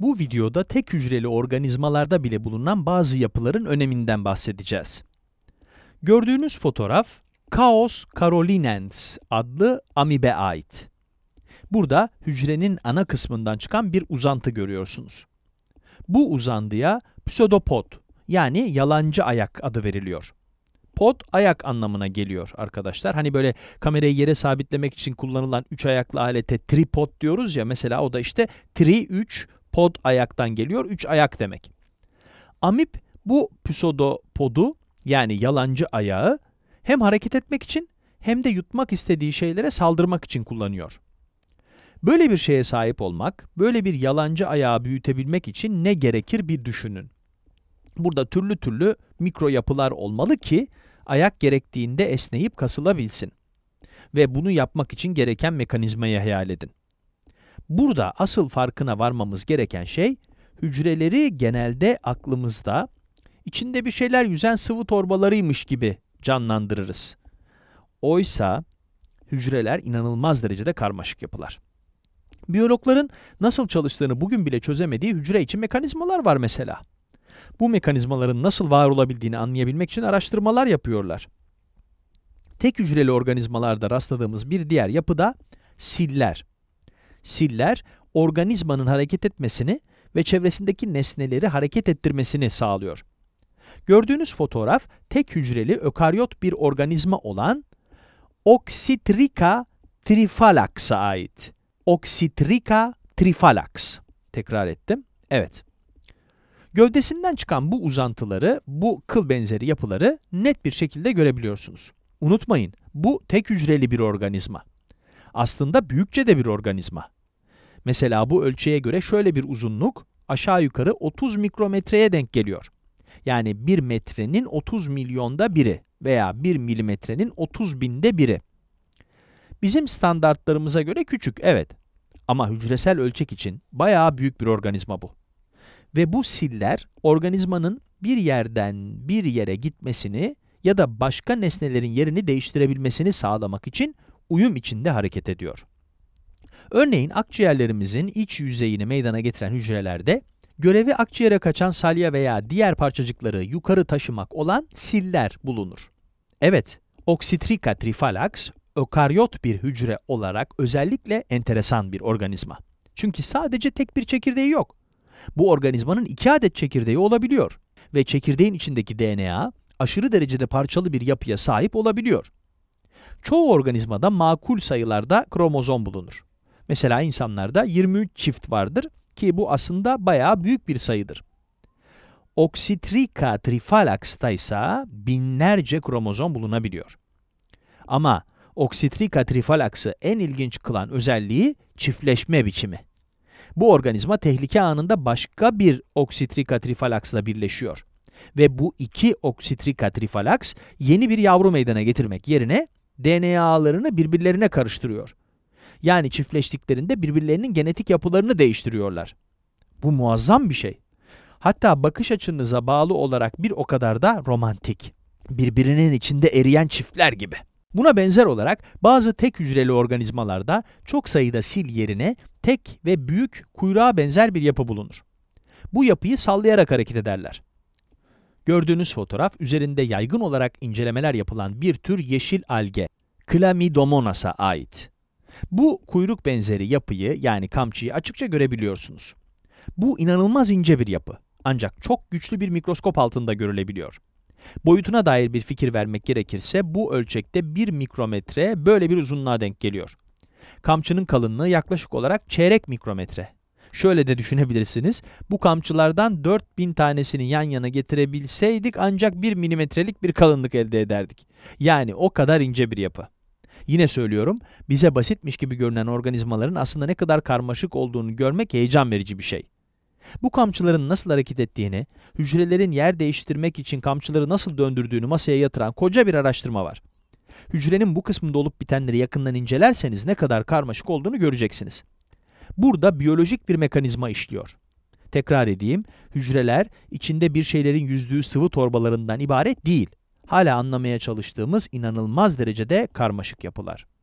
Bu videoda tek hücreli organizmalarda bile bulunan bazı yapıların öneminden bahsedeceğiz. Gördüğünüz fotoğraf, Chaos carolinens adlı amibe ait. Burada hücrenin ana kısmından çıkan bir uzantı görüyorsunuz. Bu uzantıya pseudopod yani yalancı ayak adı veriliyor. Pod ayak anlamına geliyor arkadaşlar. Hani böyle kamerayı yere sabitlemek için kullanılan üç ayaklı alete tripod diyoruz ya mesela o da işte tri 3 pod ayaktan geliyor. Üç ayak demek. Amip bu pseudopodu yani yalancı ayağı hem hareket etmek için hem de yutmak istediği şeylere saldırmak için kullanıyor. Böyle bir şeye sahip olmak, böyle bir yalancı ayağı büyütebilmek için ne gerekir bir düşünün. Burada türlü türlü mikro yapılar olmalı ki ayak gerektiğinde esneyip kasılabilsin. Ve bunu yapmak için gereken mekanizmayı hayal edin. Burada asıl farkına varmamız gereken şey, hücreleri genelde aklımızda içinde bir şeyler yüzen sıvı torbalarıymış gibi canlandırırız. Oysa hücreler inanılmaz derecede karmaşık yapılar. Biyologların nasıl çalıştığını bugün bile çözemediği hücre için mekanizmalar var mesela. Bu mekanizmaların nasıl var olabildiğini anlayabilmek için araştırmalar yapıyorlar. Tek hücreli organizmalarda rastladığımız bir diğer yapı da siller siller organizmanın hareket etmesini ve çevresindeki nesneleri hareket ettirmesini sağlıyor. Gördüğünüz fotoğraf tek hücreli ökaryot bir organizma olan Oxytricha trifalax'a ait. Oxytricha trifalax. Tekrar ettim. Evet. Gövdesinden çıkan bu uzantıları, bu kıl benzeri yapıları net bir şekilde görebiliyorsunuz. Unutmayın, bu tek hücreli bir organizma aslında büyükçe de bir organizma. Mesela bu ölçüye göre şöyle bir uzunluk aşağı yukarı 30 mikrometreye denk geliyor. Yani 1 metrenin 30 milyonda biri veya 1 milimetrenin 30 binde biri. Bizim standartlarımıza göre küçük, evet. Ama hücresel ölçek için bayağı büyük bir organizma bu. Ve bu siller organizmanın bir yerden bir yere gitmesini ya da başka nesnelerin yerini değiştirebilmesini sağlamak için uyum içinde hareket ediyor. Örneğin akciğerlerimizin iç yüzeyini meydana getiren hücrelerde görevi akciğere kaçan salya veya diğer parçacıkları yukarı taşımak olan siller bulunur. Evet, Oxytricha trifalax ökaryot bir hücre olarak özellikle enteresan bir organizma. Çünkü sadece tek bir çekirdeği yok. Bu organizmanın iki adet çekirdeği olabiliyor ve çekirdeğin içindeki DNA aşırı derecede parçalı bir yapıya sahip olabiliyor. Çoğu organizmada makul sayılarda kromozom bulunur. Mesela insanlarda 23 çift vardır ki bu aslında bayağı büyük bir sayıdır. Oxitrica trifalax'ta ise binlerce kromozom bulunabiliyor. Ama Oxitrica trifalax'ı en ilginç kılan özelliği çiftleşme biçimi. Bu organizma tehlike anında başka bir Oxitrica trifalax'la birleşiyor ve bu iki Oxitrica trifalax yeni bir yavru meydana getirmek yerine DNA'larını birbirlerine karıştırıyor. Yani çiftleştiklerinde birbirlerinin genetik yapılarını değiştiriyorlar. Bu muazzam bir şey. Hatta bakış açınıza bağlı olarak bir o kadar da romantik. Birbirinin içinde eriyen çiftler gibi. Buna benzer olarak bazı tek hücreli organizmalarda çok sayıda sil yerine tek ve büyük kuyruğa benzer bir yapı bulunur. Bu yapıyı sallayarak hareket ederler. Gördüğünüz fotoğraf üzerinde yaygın olarak incelemeler yapılan bir tür yeşil alge, Chlamydomonas'a ait. Bu kuyruk benzeri yapıyı yani kamçıyı açıkça görebiliyorsunuz. Bu inanılmaz ince bir yapı ancak çok güçlü bir mikroskop altında görülebiliyor. Boyutuna dair bir fikir vermek gerekirse bu ölçekte 1 mikrometre böyle bir uzunluğa denk geliyor. Kamçının kalınlığı yaklaşık olarak çeyrek mikrometre Şöyle de düşünebilirsiniz. Bu kamçılardan 4000 tanesini yan yana getirebilseydik ancak 1 milimetrelik bir kalınlık elde ederdik. Yani o kadar ince bir yapı. Yine söylüyorum, bize basitmiş gibi görünen organizmaların aslında ne kadar karmaşık olduğunu görmek heyecan verici bir şey. Bu kamçıların nasıl hareket ettiğini, hücrelerin yer değiştirmek için kamçıları nasıl döndürdüğünü masaya yatıran koca bir araştırma var. Hücrenin bu kısmında olup bitenleri yakından incelerseniz ne kadar karmaşık olduğunu göreceksiniz. Burada biyolojik bir mekanizma işliyor. Tekrar edeyim, hücreler içinde bir şeylerin yüzdüğü sıvı torbalarından ibaret değil. Hala anlamaya çalıştığımız inanılmaz derecede karmaşık yapılar.